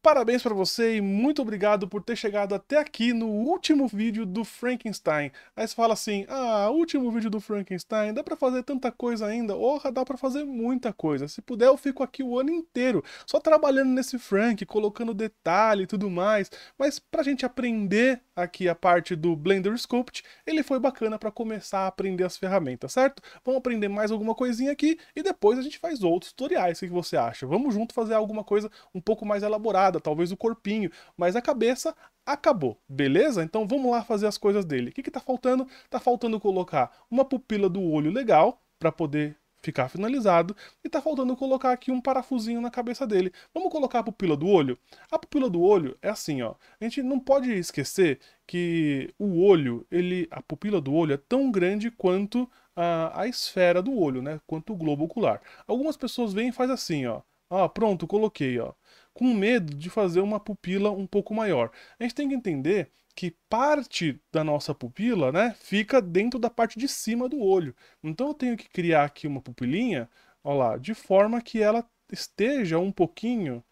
Parabéns para você e muito obrigado por ter chegado até aqui no último vídeo do Frankenstein. Aí você fala assim, ah, último vídeo do Frankenstein, dá para fazer tanta coisa ainda? Orra, dá para fazer muita coisa. Se puder, eu fico aqui o ano inteiro, só trabalhando nesse Frank, colocando detalhe e tudo mais. Mas pra gente aprender aqui a parte do Blender Sculpt, ele foi bacana para começar a aprender as ferramentas, certo? Vamos aprender mais alguma coisinha aqui e depois a gente faz outros tutoriais. O que você acha? Vamos junto fazer alguma coisa um pouco mais elaborada talvez o corpinho, mas a cabeça acabou, beleza? Então vamos lá fazer as coisas dele. O que, está faltando? Está faltando colocar uma pupila do olho legal para poder ficar finalizado e está faltando colocar aqui um parafusinho na cabeça dele. Vamos colocar a pupila do olho? A pupila do olho é assim, ó. A gente não pode esquecer que o olho, ele, a pupila do olho é tão grande quanto a, a esfera do olho, né? Quanto o globo ocular. Algumas pessoas vêm e faz assim, ó. Ah, pronto, coloquei, ó com medo de fazer uma pupila um pouco maior. A gente tem que entender que parte da nossa pupila, né, fica dentro da parte de cima do olho. Então eu tenho que criar aqui uma pupilinha, ó lá, de forma que ela esteja um pouquinho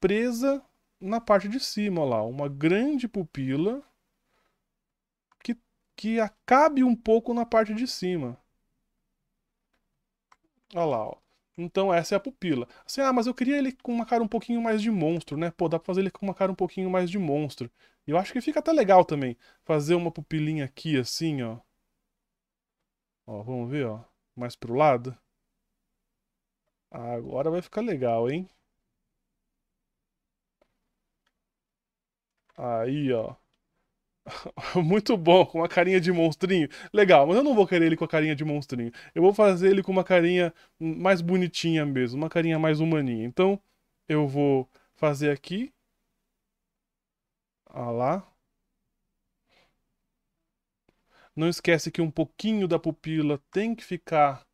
presa na parte de cima, ó lá, uma grande pupila que que acabe um pouco na parte de cima. Olha lá, ó. Então essa é a pupila. Assim, ah, mas eu queria ele com uma cara um pouquinho mais de monstro, né? Pô, dá pra fazer ele com uma cara um pouquinho mais de monstro. E eu acho que fica até legal também fazer uma pupilinha aqui, assim, ó. Ó, vamos ver, ó. Mais pro lado. Agora vai ficar legal, hein? Aí, ó. Muito bom, com uma carinha de monstrinho. Legal, mas eu não vou querer ele com a carinha de monstrinho. Eu vou fazer ele com uma carinha mais bonitinha mesmo, uma carinha mais humaninha. Então, eu vou fazer aqui. Olha ah lá. Não esquece que um pouquinho da pupila tem que ficar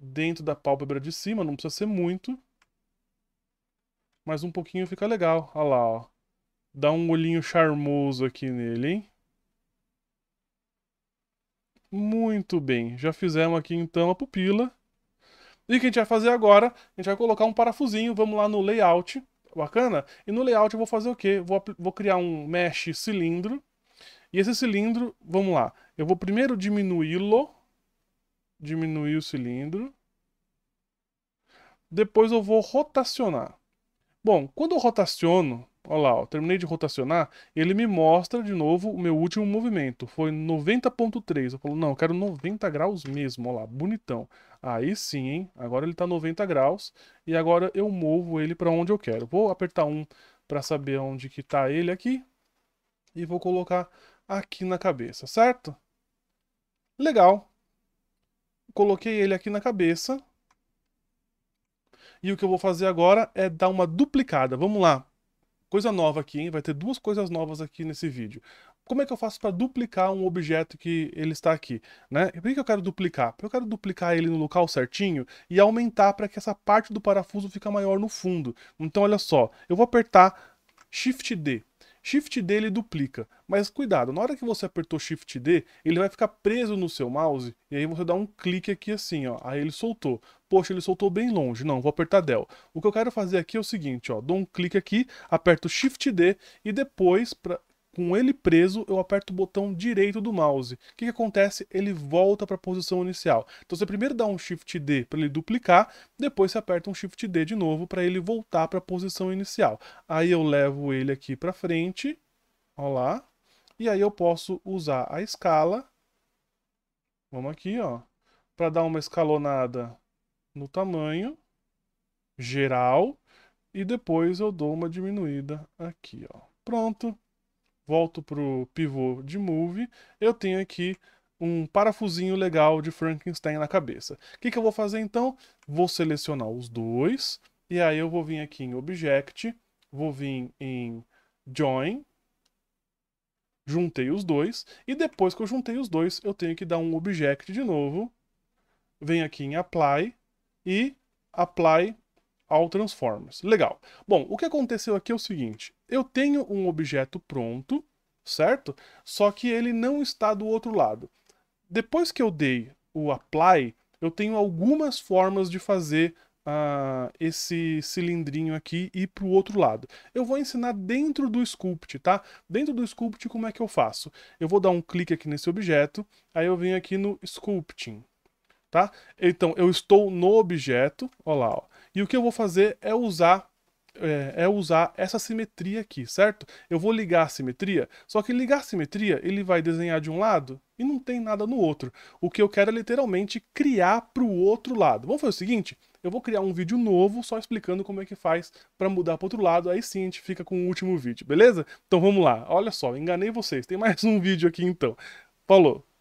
dentro da pálpebra de cima, não precisa ser muito. Mas um pouquinho fica legal. Olha ah lá, ó. Dá um olhinho charmoso aqui nele, hein? Muito bem. Já fizemos aqui então a pupila. E o que a gente vai fazer agora? A gente vai colocar um parafusinho. Vamos lá no layout. Bacana? E no layout eu vou fazer o quê? Vou, vou criar um mesh cilindro. E esse cilindro, vamos lá. Eu vou primeiro diminuí-lo. Diminuir o cilindro. Depois eu vou rotacionar. Bom, quando eu rotaciono, Olha lá, ó, terminei de rotacionar, ele me mostra de novo o meu último movimento. Foi 90.3. Eu falo, não, eu quero 90 graus mesmo, olha lá, bonitão. Aí sim, hein? Agora ele está 90 graus e agora eu movo ele para onde eu quero. Vou apertar 1 para saber onde que está ele aqui e vou colocar aqui na cabeça, certo? Legal. Coloquei ele aqui na cabeça. E o que eu vou fazer agora é dar uma duplicada. Vamos lá, Coisa nova aqui, hein? Vai ter duas coisas novas aqui nesse vídeo. Como é que eu faço para duplicar um objeto que ele está aqui? Né? E por que eu quero duplicar? eu quero duplicar ele no local certinho e aumentar para que essa parte do parafuso fica maior no fundo. Então, olha só, eu vou apertar Shift D Shift D ele duplica, mas cuidado, na hora que você apertou Shift D, ele vai ficar preso no seu mouse, e aí você dá um clique aqui assim, ó, aí ele soltou. Poxa, ele soltou bem longe, não, vou apertar Del. O que eu quero fazer aqui é o seguinte, ó, dou um clique aqui, aperto Shift D, e depois, pra, com ele preso, eu aperto o botão direito do mouse. O que, que acontece? Ele volta para a posição inicial. Então você primeiro dá um Shift D para ele duplicar, depois você aperta um Shift D de novo para ele voltar para a posição inicial. Aí eu levo ele aqui para frente, ó lá, e aí eu posso usar a escala, vamos aqui, ó, para dar uma escalonada no tamanho geral, e depois eu dou uma diminuída aqui, ó. Pronto volto para o pivô de move, eu tenho aqui um parafusinho legal de Frankenstein na cabeça. O que, que eu vou fazer então? Vou selecionar os dois, e aí eu vou vir aqui em Object, vou vir em Join, juntei os dois, e depois que eu juntei os dois, eu tenho que dar um Object de novo, venho aqui em Apply, e Apply ao Transformers. Legal. Bom, o que aconteceu aqui é o seguinte, eu tenho um objeto pronto, certo? Só que ele não está do outro lado. Depois que eu dei o apply, eu tenho algumas formas de fazer uh, esse cilindrinho aqui ir para o outro lado. Eu vou ensinar dentro do Sculpt, tá? Dentro do Sculpt, como é que eu faço? Eu vou dar um clique aqui nesse objeto, aí eu venho aqui no Sculpting, tá? Então, eu estou no objeto, ó lá, ó. E o que eu vou fazer é usar é, é, usar essa simetria aqui, certo? Eu vou ligar a simetria, só que ligar a simetria, ele vai desenhar de um lado e não tem nada no outro. O que eu quero é literalmente criar para o outro lado. Vamos fazer o seguinte? Eu vou criar um vídeo novo só explicando como é que faz para mudar para outro lado, aí sim a gente fica com o último vídeo, beleza? Então vamos lá. Olha só, enganei vocês. Tem mais um vídeo aqui então. Falou.